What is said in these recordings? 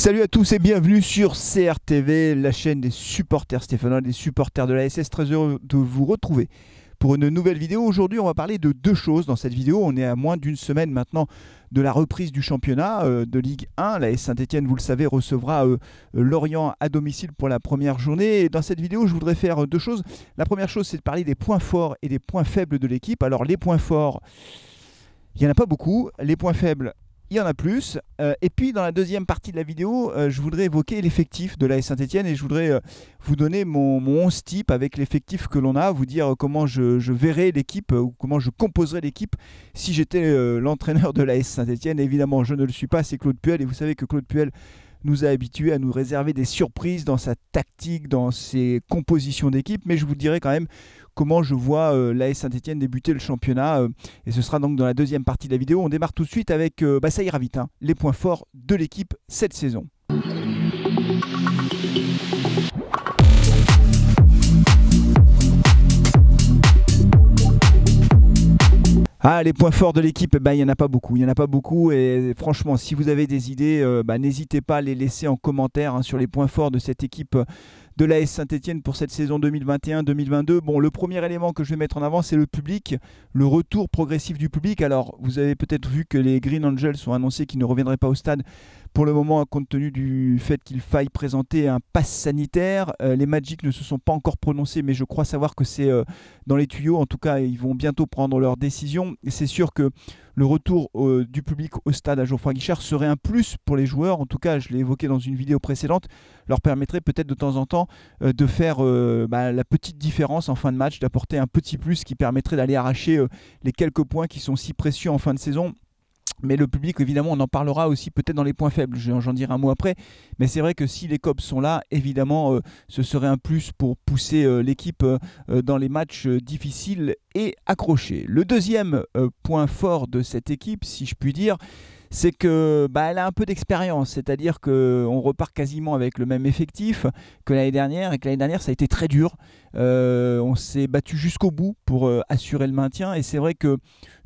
Salut à tous et bienvenue sur CRTV, la chaîne des supporters Stéphano, des supporters de la SS. Très heureux de vous retrouver pour une nouvelle vidéo. Aujourd'hui, on va parler de deux choses dans cette vidéo. On est à moins d'une semaine maintenant de la reprise du championnat euh, de Ligue 1. La S Saint-Etienne, vous le savez, recevra euh, Lorient à domicile pour la première journée. dans cette vidéo, je voudrais faire deux choses. La première chose, c'est de parler des points forts et des points faibles de l'équipe. Alors, les points forts, il n'y en a pas beaucoup. Les points faibles, il y en a plus. Euh, et puis dans la deuxième partie de la vidéo, euh, je voudrais évoquer l'effectif de l'AS Saint-Etienne et je voudrais euh, vous donner mon, 11 type avec l'effectif que l'on a, vous dire comment je, verrais l'équipe ou comment je composerais l'équipe si j'étais l'entraîneur de l'AS Saint-Etienne. Évidemment, je ne le suis pas, c'est Claude Puel et vous savez que Claude Puel nous a habitués à nous réserver des surprises dans sa tactique, dans ses compositions d'équipe. Mais je vous dirai quand même comment je vois euh, l'AS Saint-Etienne débuter le championnat. Euh, et ce sera donc dans la deuxième partie de la vidéo. On démarre tout de suite avec, euh, bah les points forts de l'équipe cette saison. Ah, les points forts de l'équipe, eh ben, il n'y en a pas beaucoup. Il y en a pas beaucoup. Et franchement, si vous avez des idées, euh, bah, n'hésitez pas à les laisser en commentaire hein, sur les points forts de cette équipe euh, de l'AS Saint-Etienne pour cette saison 2021-2022. Bon, le premier élément que je vais mettre en avant, c'est le public, le retour progressif du public. Alors, vous avez peut-être vu que les Green Angels ont annoncé qu'ils ne reviendraient pas au stade pour le moment, compte tenu du fait qu'il faille présenter un pass sanitaire, euh, les Magic ne se sont pas encore prononcés, mais je crois savoir que c'est euh, dans les tuyaux. En tout cas, ils vont bientôt prendre leur décision. C'est sûr que le retour du public au stade à Geoffroy Guichard serait un plus pour les joueurs. En tout cas, je l'ai évoqué dans une vidéo précédente, leur permettrait peut-être de temps en temps euh, de faire bah, la petite différence en fin de match, d'apporter un petit plus qui permettrait d'aller arracher les quelques points qui sont si précieux en fin de saison. Mais le public, évidemment, on en parlera aussi peut-être dans les points faibles, j'en dirai un mot après. Mais c'est vrai que si les Cops sont là, évidemment, euh, ce serait un plus pour pousser euh, l'équipe euh, dans les matchs difficiles et accrochés. Le deuxième point fort de cette équipe, si je puis dire, c'est que bah, elle a un peu d'expérience, c'est-à-dire que on repart quasiment avec le même effectif que l'année dernière et que l'année dernière ça a été très dur. Euh, on s'est battu jusqu'au bout pour euh, assurer le maintien et c'est vrai que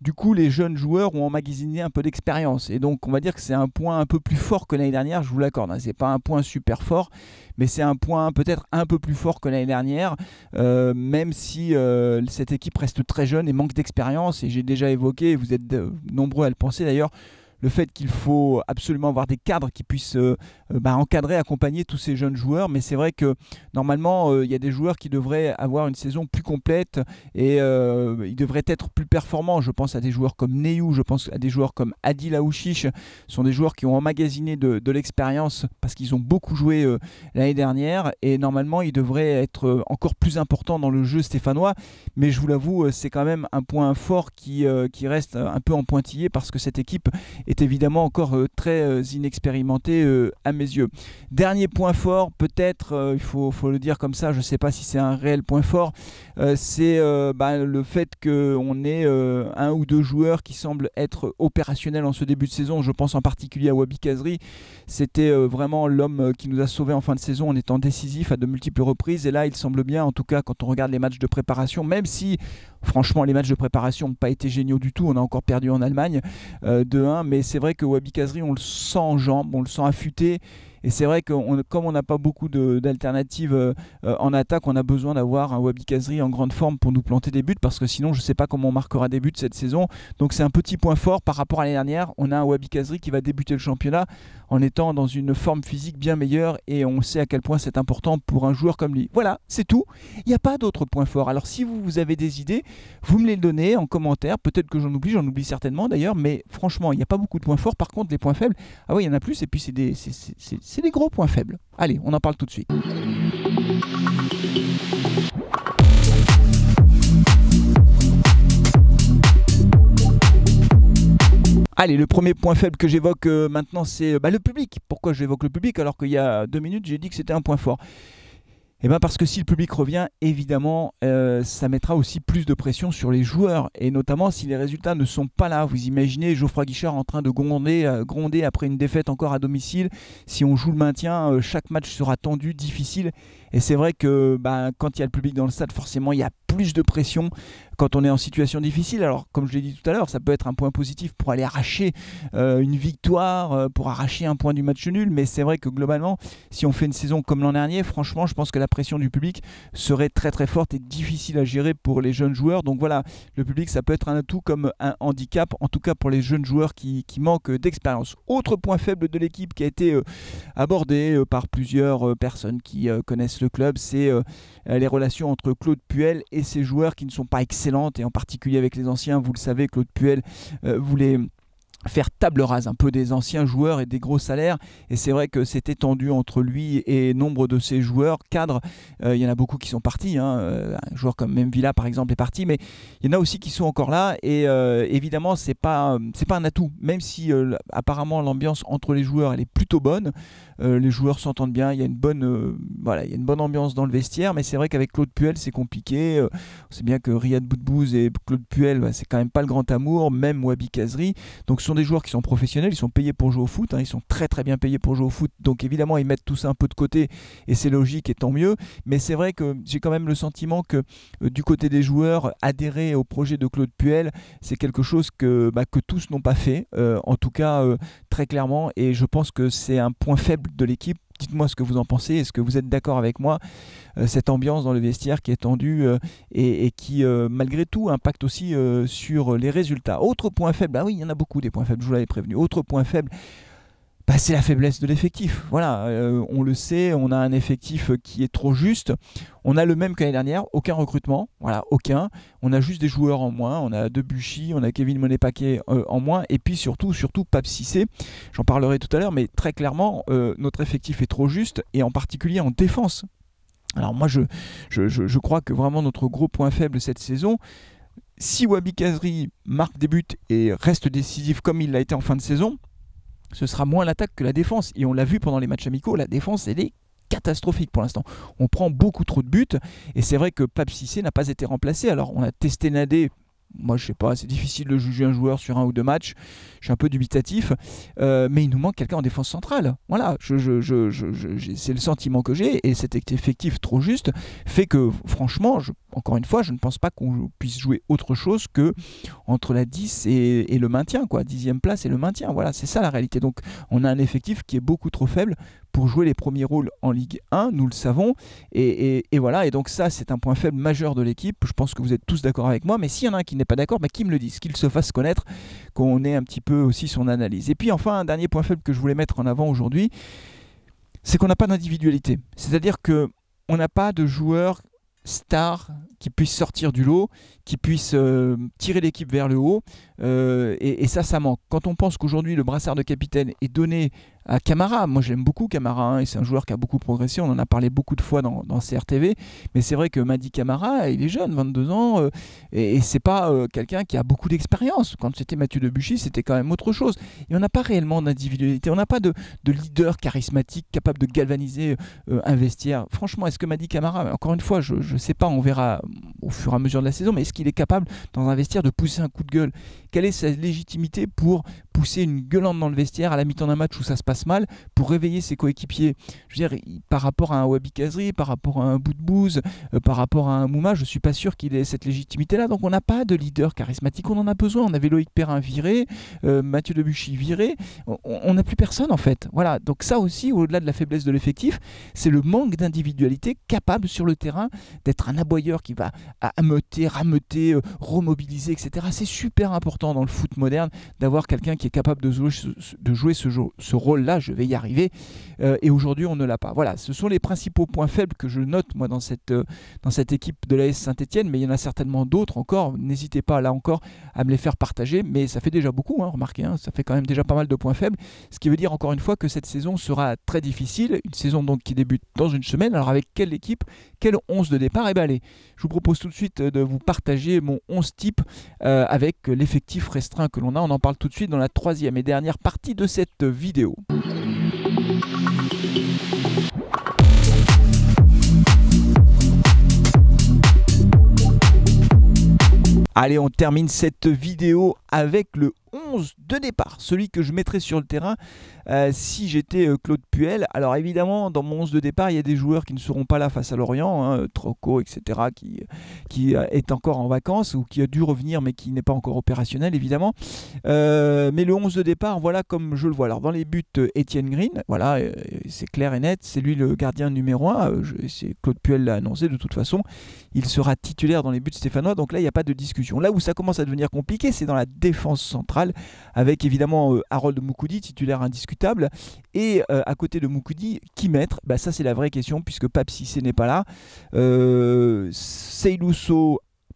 du coup les jeunes joueurs ont emmagasiné un peu d'expérience et donc on va dire que c'est un point un peu plus fort que l'année dernière, je vous l'accorde. Hein. C'est pas un point super fort, mais c'est un point peut-être un peu plus fort que l'année dernière, euh, même si cette équipe reste très jeune et manque d'expérience. Et j'ai déjà évoqué, vous êtes nombreux à le penser d'ailleurs, le fait qu'il faut absolument avoir des cadres qui puissent euh, euh, bah, encadrer, accompagner tous ces jeunes joueurs. Mais c'est vrai que normalement, euh, il y a des joueurs qui devraient avoir une saison plus complète et ils devraient être plus performants. Je pense à des joueurs comme Neyou, je pense à des joueurs comme Adil Aouchiche. Ce sont des joueurs qui ont emmagasiné de, l'expérience parce qu'ils ont beaucoup joué l'année dernière et normalement, ils devraient être encore plus importants dans le jeu stéphanois. Mais je vous l'avoue, c'est quand même un point fort qui, qui reste un peu en pointillé parce que cette équipe est évidemment encore euh, très euh, inexpérimenté euh, à mes yeux. Dernier point fort, peut-être, il faut, le dire comme ça, je ne sais pas si c'est un réel point fort, c'est bah, le fait qu'on ait un ou deux joueurs qui semblent être opérationnels en ce début de saison. Je pense en particulier à Wabi Kazri. C'était vraiment l'homme qui nous a sauvés en fin de saison en étant décisif à de multiples reprises. Et là, il semble bien, en tout cas quand on regarde les matchs de préparation, même si franchement les matchs de préparation n'ont pas été géniaux du tout, on a encore perdu en Allemagne de 1, mais et c'est vrai que Wabi Kazri, on le sent en jambes, on le sent affûté. Et c'est vrai que comme on n'a pas beaucoup d'alternatives euh, euh, en attaque, on a besoin d'avoir un Wabi Kazri en grande forme pour nous planter des buts parce que sinon je ne sais pas comment on marquera des buts cette saison. Donc c'est un petit point fort par rapport à l'année dernière. On a un Wabi Kazri qui va débuter le championnat en étant dans une forme physique bien meilleure et on sait à quel point c'est important pour un joueur comme lui. Voilà, c'est tout. Il n'y a pas d'autres points forts. Alors si vous, vous avez des idées, vous me les donnez en commentaire. Peut-être que j'en oublie, j'en oublie certainement d'ailleurs, mais franchement, il n'y a pas beaucoup de points forts. Par contre, les points faibles, ah oui, il y en a plus et puis c'est des c'est les gros points faibles. Allez, on en parle tout de suite. Allez, le premier point faible que j'évoque euh, maintenant, c'est euh, bah, le public. Pourquoi j'évoque le public alors qu'il y a deux minutes, j'ai dit que c'était un point fort et eh bien parce que si le public revient, évidemment, euh, ça mettra aussi plus de pression sur les joueurs, et notamment si les résultats ne sont pas là. Vous imaginez Geoffroy Guichard en train de gronder, euh, gronder après une défaite encore à domicile. Si on joue le maintien, euh, chaque match sera tendu, difficile. Et c'est vrai que ben, quand il y a le public dans le stade, forcément, il y a plus de pression quand on est en situation difficile. Alors, comme je l'ai dit tout à l'heure, ça peut être un point positif pour aller arracher euh, une victoire, euh, pour arracher un point du match nul, mais c'est vrai que globalement, si on fait une saison comme l'an dernier, franchement, je pense que la pression du public serait très très forte et difficile à gérer pour les jeunes joueurs. Donc voilà, le public, ça peut être un atout comme un handicap, en tout cas pour les jeunes joueurs qui, manquent d'expérience. Autre point faible de l'équipe qui a été euh, abordé par plusieurs personnes qui connaissent le club, c'est euh, les relations entre Claude Puel et ses joueurs qui ne sont pas excellentes, et en particulier avec les anciens. Vous le savez, Claude Puel euh, voulait faire table rase un peu des anciens joueurs et des gros salaires. Et c'est vrai que c'est étendu entre lui et nombre de ses joueurs cadres. Euh, il y en a beaucoup qui sont partis. Hein. Euh, un joueur comme villa par exemple, est parti. Mais il y en a aussi qui sont encore là. Et euh, évidemment, c'est pas, c'est pas un atout. Même si apparemment l'ambiance entre les joueurs elle est plutôt bonne. les joueurs s'entendent bien. Il y, a une bonne, voilà, il y a une bonne ambiance dans le vestiaire. Mais c'est vrai qu'avec Claude Puel, c'est compliqué. on sait bien que Riyad Boudbouz et Claude Puel, bah, c'est quand même pas le grand amour. Même Wabi Kazri. Donc des joueurs qui sont professionnels, ils sont payés pour jouer au foot, hein, ils sont très très bien payés pour jouer au foot, donc évidemment ils mettent tout ça un peu de côté et c'est logique et tant mieux, mais c'est vrai que j'ai quand même le sentiment que euh, du côté des joueurs, adhérer au projet de Claude Puel, c'est quelque chose que, bah, que tous n'ont pas fait, euh, en tout cas euh, très clairement, et je pense que c'est un point faible de l'équipe Dites-moi ce que vous en pensez. Est-ce que vous êtes d'accord avec moi euh, Cette ambiance dans le vestiaire qui est tendue euh, et, qui, euh, malgré tout, impacte aussi sur les résultats. Autre point faible, ah oui, il y en a beaucoup des points faibles, je vous l'avais prévenu. Autre point faible, bah, c'est la faiblesse de l'effectif. Voilà, euh, on le sait, on a un effectif qui est trop juste. On a le même qu'année dernière, aucun recrutement, voilà, aucun. On a juste des joueurs en moins, on a Debuchy, on a Kevin Monet-Paquet euh, en moins, et puis surtout, surtout Pape Cissé. J'en parlerai tout à l'heure, mais très clairement, euh, notre effectif est trop juste, et en particulier en défense. Alors moi, je, je, je crois que vraiment notre gros point faible cette saison, si Wabi Kazri marque des buts et reste décisif comme il l'a été en fin de saison, ce sera moins l'attaque que la défense. Et on l'a vu pendant les matchs amicaux, la défense, elle est catastrophique pour l'instant. On prend beaucoup trop de buts et c'est vrai que Pape n'a pas été remplacé. Alors on a testé Nadé, moi je sais pas, c'est difficile de juger un joueur sur un ou deux matchs, je suis un peu dubitatif, euh, mais il nous manque quelqu'un en défense centrale. Voilà, je, c'est le sentiment que j'ai, et cet effectif trop juste fait que franchement, encore une fois, je ne pense pas qu'on puisse jouer autre chose que entre la 10 et, le maintien, quoi, dixième place et le maintien, voilà, c'est ça la réalité. Donc on a un effectif qui est beaucoup trop faible pour jouer les premiers rôles en Ligue 1, nous le savons. Et, voilà, et donc ça, c'est un point faible majeur de l'équipe. Je pense que vous êtes tous d'accord avec moi, mais s'il y en a un qui n'est pas d'accord, ben qu'il me le dise, qu'il se fasse connaître, qu'on ait un petit peu aussi son analyse. Et puis enfin, un dernier point faible que je voulais mettre en avant aujourd'hui, c'est qu'on n'a pas d'individualité. C'est-à-dire qu'on n'a pas de joueur star qui puisse sortir du lot, qui puisse euh, tirer l'équipe vers le haut. Euh, et, ça, ça manque. Quand on pense qu'aujourd'hui le brassard de capitaine est donné à Camara, moi j'aime beaucoup Camara, hein, c'est un joueur qui a beaucoup progressé, on en a parlé beaucoup de fois dans, CRTV, mais c'est vrai que Madi Camara, il est jeune, 22 ans, euh, et, c'est pas euh, quelqu'un qui a beaucoup d'expérience. Quand c'était Mathieu Debuchy, c'était quand même autre chose. Et on n'a pas réellement d'individualité, on n'a pas de, leader charismatique capable de galvaniser un vestiaire. Franchement, est-ce que Madi Camara, encore une fois, je ne sais pas, on verra au fur et à mesure de la saison, mais est-ce qu'il est capable dans un vestiaire de pousser un coup de gueule quelle est sa légitimité pour pousser une gueulante dans le vestiaire à la mi-temps d'un match où ça se passe mal pour réveiller ses coéquipiers. Je veux dire, par rapport à un Wabi Kazri, par rapport à un bout euh, par rapport à un Mouma, je suis pas sûr qu'il ait cette légitimité-là. Donc on n'a pas de leader charismatique, on en a besoin. On avait Loïc Perrin viré, euh, Mathieu Debuchy viré, on n'a plus personne en fait. Voilà, donc ça aussi, au-delà de la faiblesse de l'effectif, c'est le manque d'individualité capable sur le terrain d'être un aboyeur qui va ameuter, rameuter, euh, remobiliser, etc. C'est super important dans le foot moderne d'avoir quelqu'un qui est capable de jouer, de jouer ce, ce rôle-là, je vais y arriver. Euh, et aujourd'hui, on ne l'a pas. Voilà, ce sont les principaux points faibles que je note, moi, dans cette, euh, dans cette équipe de l'AS Saint-Etienne, mais il y en a certainement d'autres encore. N'hésitez pas, là encore, à me les faire partager, mais ça fait déjà beaucoup, hein, remarquez, hein, ça fait quand même déjà pas mal de points faibles, ce qui veut dire, encore une fois, que cette saison sera très difficile, une saison donc qui débute dans une semaine. Alors, avec quelle équipe, quelle 11 de départ Et eh bien, allez, je vous propose tout de suite de vous partager mon 11 type euh, avec l'effectif restreint que l'on a. On en parle tout de suite dans la troisième et dernière partie de cette vidéo. Allez, on termine cette vidéo avec le 11 de départ, celui que je mettrais sur le terrain euh, si j'étais euh, Claude Puel. Alors évidemment, dans mon 11 de départ, il y a des joueurs qui ne seront pas là face à Lorient, hein, Troco, etc., qui, qui euh, est encore en vacances ou qui a dû revenir mais qui n'est pas encore opérationnel, évidemment. mais le 11 de départ, voilà comme je le vois. Alors dans les buts, Étienne Green, voilà, c'est clair et net, c'est lui le gardien numéro 1, c'est Claude Puel l'a annoncé de toute façon, il sera titulaire dans les buts stéphanois, donc là, il n'y a pas de discussion. Là où ça commence à devenir compliqué, c'est dans la défense centrale avec évidemment euh, Harold Moukoudi, titulaire indiscutable. Et euh, à côté de Moukoudi, qui mettre bah, Ça, c'est la vraie question, puisque Pape Sissé n'est pas là. Euh,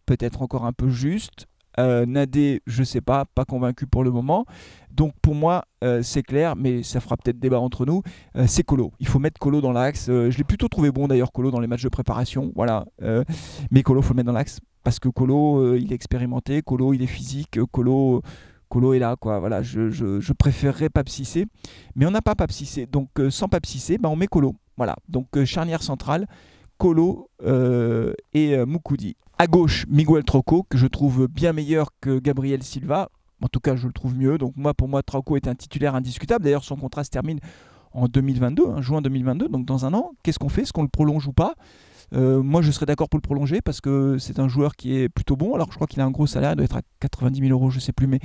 peut-être encore un peu juste. Euh, Nadé, je sais pas, pas convaincu pour le moment. Donc pour moi, euh, c'est clair, mais ça fera peut-être débat entre nous. c'est Colo. Il faut mettre Colo dans l'axe. je l'ai plutôt trouvé bon d'ailleurs Colo dans les matchs de préparation. Voilà. mais Colo, il faut le mettre dans l'axe parce que Colo, il est expérimenté. Colo, il est physique. Colo, Colo est là, quoi. Voilà, je, préférerais Papsissé, mais on n'a pas Papsissé, Donc euh, sans Papsissé, bah, on met Colo. Voilà, donc euh, charnière centrale, Colo euh, et Mukudi. À gauche, Miguel Troco, que je trouve bien meilleur que Gabriel Silva. En tout cas, je le trouve mieux. Donc moi, pour moi, Troco est un titulaire indiscutable. D'ailleurs, son contrat se termine en 2022, en hein, juin 2022, donc dans un an. Qu'est-ce qu'on fait Est-ce qu'on le prolonge ou pas euh, moi, je serais d'accord pour le prolonger parce que c'est un joueur qui est plutôt bon. Alors, je crois qu'il a un gros salaire, il doit être à 90 000 euros, je sais plus, mais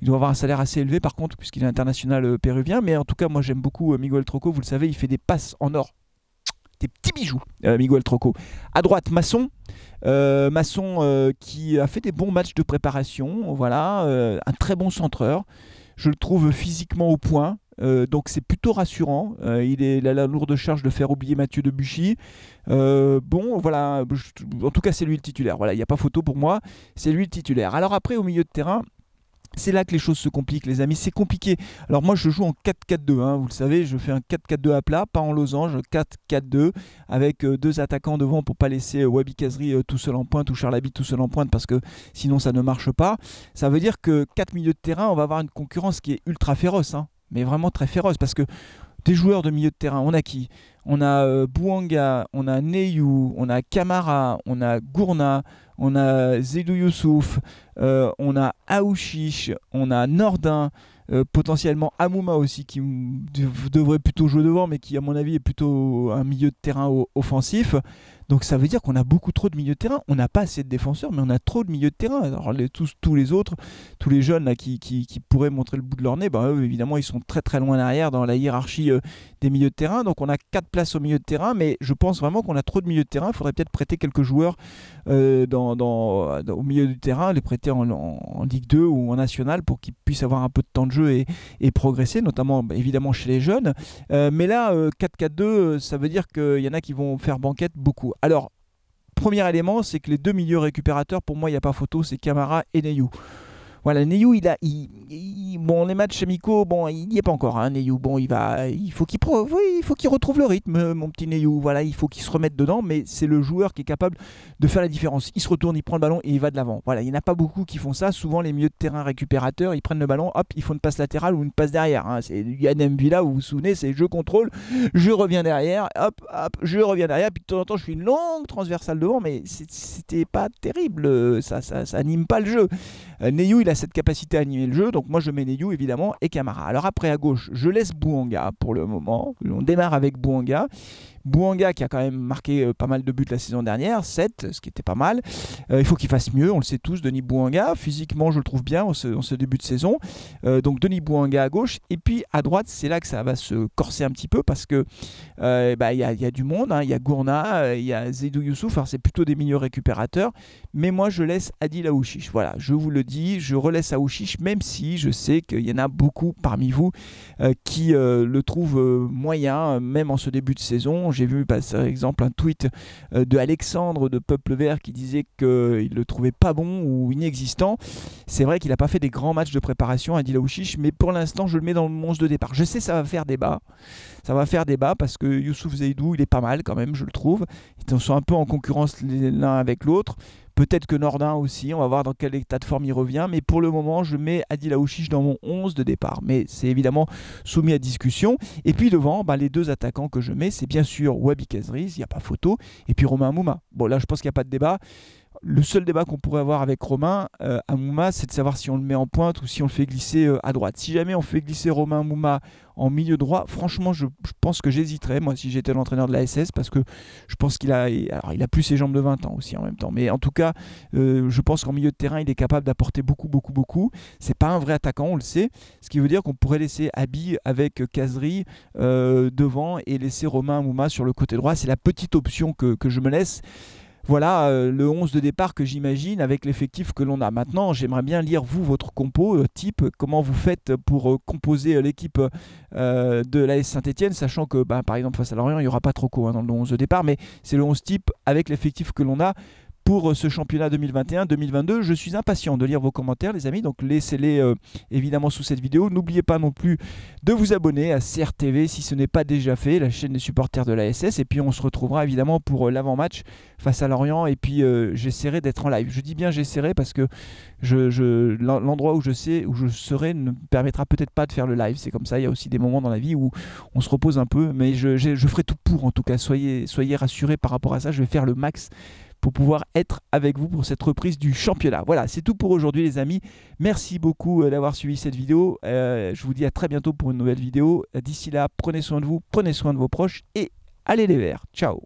il doit avoir un salaire assez élevé par contre, puisqu'il est international euh, péruvien. Mais en tout cas, moi, j'aime beaucoup euh, Miguel Troco. Vous le savez, il fait des passes en or des petits bijoux, Miguel Troco. À droite, Masson. Masson qui a fait des bons matchs de préparation. Voilà, un très bon centreur. Je le trouve physiquement au point. Euh, donc c'est plutôt rassurant. Euh, il, est, a la lourde charge de faire oublier Mathieu Debuchy. Euh, bon, voilà. en tout cas, c'est lui le titulaire. Voilà, il n'y a pas photo pour moi. C'est lui le titulaire. Alors après, au milieu de terrain. C'est là que les choses se compliquent, les amis. C'est compliqué. Alors moi, je joue en 4-4-2. Hein, vous le savez, je fais un 4-4-2 à plat, pas en losange, 4-4-2, avec deux attaquants devant pour pas laisser Wabi Kazri tout seul en pointe ou Charlabi tout seul en pointe, parce que sinon ça ne marche pas. Ça veut dire que 4 milieux de terrain, on va avoir une concurrence qui est ultra féroce. Hein mais vraiment très féroce parce que des joueurs de milieu de terrain, on a qui On a euh, Bouanga, on a Neyou, on a Kamara, on a Gourna, on a Zedou Youssouf, euh, on a Aouchiche, on a Nordin, euh, potentiellement Amouma aussi qui devrait plutôt jouer devant mais qui à mon avis est plutôt un milieu de terrain offensif. Donc ça veut dire qu'on a beaucoup trop de milieux de terrain. On n'a pas assez de défenseurs, mais on a trop de milieux de terrain. Alors tous, tous les autres, tous les jeunes qui, qui, pourraient montrer le bout de leur nez, ben, évidemment, ils sont très très loin derrière dans la hiérarchie euh, des milieux de terrain. Donc on a quatre places au milieu de terrain, mais je pense vraiment qu'on a trop de milieux de terrain. Il faudrait peut-être prêter quelques joueurs euh, au milieu du terrain, les prêter en, Ligue 2 ou en National pour qu'ils puissent avoir un peu de temps de jeu et, progresser, notamment bah, évidemment chez les jeunes. Euh, mais là, 4-4-2, ça veut dire qu'il y en a qui vont faire banquette beaucoup. Alors, premier élément, c'est que les deux milieux récupérateurs, pour moi, il n'y a pas photo, c'est Camara et Neyou. Voilà, Neyou, il a, bon, les matchs amicaux, bon, il n'y est pas encore, hein, Neyou. Bon, il va, il faut qu'il oui, il faut qu'il retrouve le rythme, mon petit Neyou. Voilà, il faut qu'il se remette dedans, mais c'est le joueur qui est capable de faire la différence. Il se retourne, il prend le ballon et il va de l'avant. Voilà, il n'y en a pas beaucoup qui font ça. Souvent, les milieux de terrain récupérateurs, ils prennent le ballon, hop, ils font une passe latérale ou une passe derrière. Hein. C'est Yann Villa, vous vous souvenez, c'est je contrôle, je reviens derrière, hop, hop, je reviens derrière. Puis de temps en temps, je fais une longue transversale devant, mais c'était pas terrible. Ça, ça, pas le jeu. Euh, Neyou, il a cette capacité à animer le jeu, donc moi je mets Neyu évidemment et Camara. Alors après à gauche, je laisse Bouanga pour le moment. On démarre avec Bouanga Bouanga qui a quand même marqué euh, pas mal de buts la saison dernière, 7, ce qui était pas mal. Euh, il faut qu'il fasse mieux, on le sait tous, Denis Bouanga. Physiquement, je le trouve bien en ce, début de saison. Euh, donc Denis Bouanga à gauche. Et puis à droite, c'est là que ça va se corser un petit peu parce que bah, il bah, y, a du monde. Hein. Il y a Gourna, il y a Zedou Youssouf. Alors c'est plutôt des milieux récupérateurs. Mais moi, je laisse Adil Aouchiche. Voilà, je vous le dis, je relaisse Aouchiche, même si je sais qu'il y en a beaucoup parmi vous qui le trouvent moyen, même en ce début de saison. J'ai vu par bah, exemple un tweet euh, de Alexandre de Peuple Vert qui disait qu'il euh, le trouvait pas bon ou inexistant. C'est vrai qu'il n'a pas fait des grands matchs de préparation à Dilaouchiche, mais pour l'instant, je le mets dans le monstre de départ. Je sais, ça va faire débat. Ça va faire débat parce que Youssouf Zaidou, il est pas mal quand même, je le trouve. Ils sont un peu en concurrence l'un avec l'autre. Peut-être que Nordin aussi, on va voir dans quel état de forme il revient. Mais pour le moment, je mets Adil Aouchiche dans mon 11 de départ. Mais c'est évidemment soumis à discussion. Et puis devant, bah, les deux attaquants que je mets, c'est bien sûr Wabi Kazri, il n'y a pas photo. Et puis Romain Mouma. Bon, là, je pense qu'il n'y a pas de débat le seul débat qu'on pourrait avoir avec Romain euh, à Mouma, c'est de savoir si on le met en pointe ou si on le fait glisser euh, à droite. Si jamais on fait glisser Romain Mouma en milieu droit, franchement, je, pense que j'hésiterais, moi, si j'étais l'entraîneur de la SS, parce que je pense qu'il a, il a plus ses jambes de 20 ans aussi en même temps. Mais en tout cas, euh, je pense qu'en milieu de terrain, il est capable d'apporter beaucoup, beaucoup, beaucoup. C'est pas un vrai attaquant, on le sait. Ce qui veut dire qu'on pourrait laisser Abi avec Kazri devant et laisser Romain Mouma sur le côté droit. C'est la petite option que, que je me laisse voilà euh, le 11 de départ que j'imagine avec l'effectif que l'on a. Maintenant, j'aimerais bien lire, vous, votre compo euh, type, comment vous faites pour euh, composer l'équipe de l'AS Saint-Etienne, sachant que, bah, par exemple, face à Lorient, il n'y aura pas trop hein, dans le 11 de départ, mais c'est le 11 type avec l'effectif que l'on a pour euh, ce championnat 2021-2022. Je suis impatient de lire vos commentaires, les amis, donc laissez-les euh, évidemment sous cette vidéo. N'oubliez pas non plus de vous abonner à CRTV si ce n'est pas déjà fait, la chaîne des supporters de la SS. Et puis on se retrouvera évidemment pour euh, l'avant-match face à Lorient. Et puis j'essaierai d'être en live. Je dis bien j'essaierai parce que l'endroit où je serai ne permettra peut-être pas de faire le live. C'est comme ça. Il y a aussi des moments dans la vie où on se repose un peu, mais je, ferai tout pour en tout cas. Soyez, soyez rassurés par rapport à ça. Je vais faire le max pour pouvoir être avec vous pour cette reprise du championnat. Voilà, c'est tout pour aujourd'hui les amis. Merci beaucoup euh, d'avoir suivi cette vidéo. Euh, je vous dis à très bientôt pour une nouvelle vidéo. D'ici là, prenez soin de vous, prenez soin de vos proches et allez les verts. Ciao.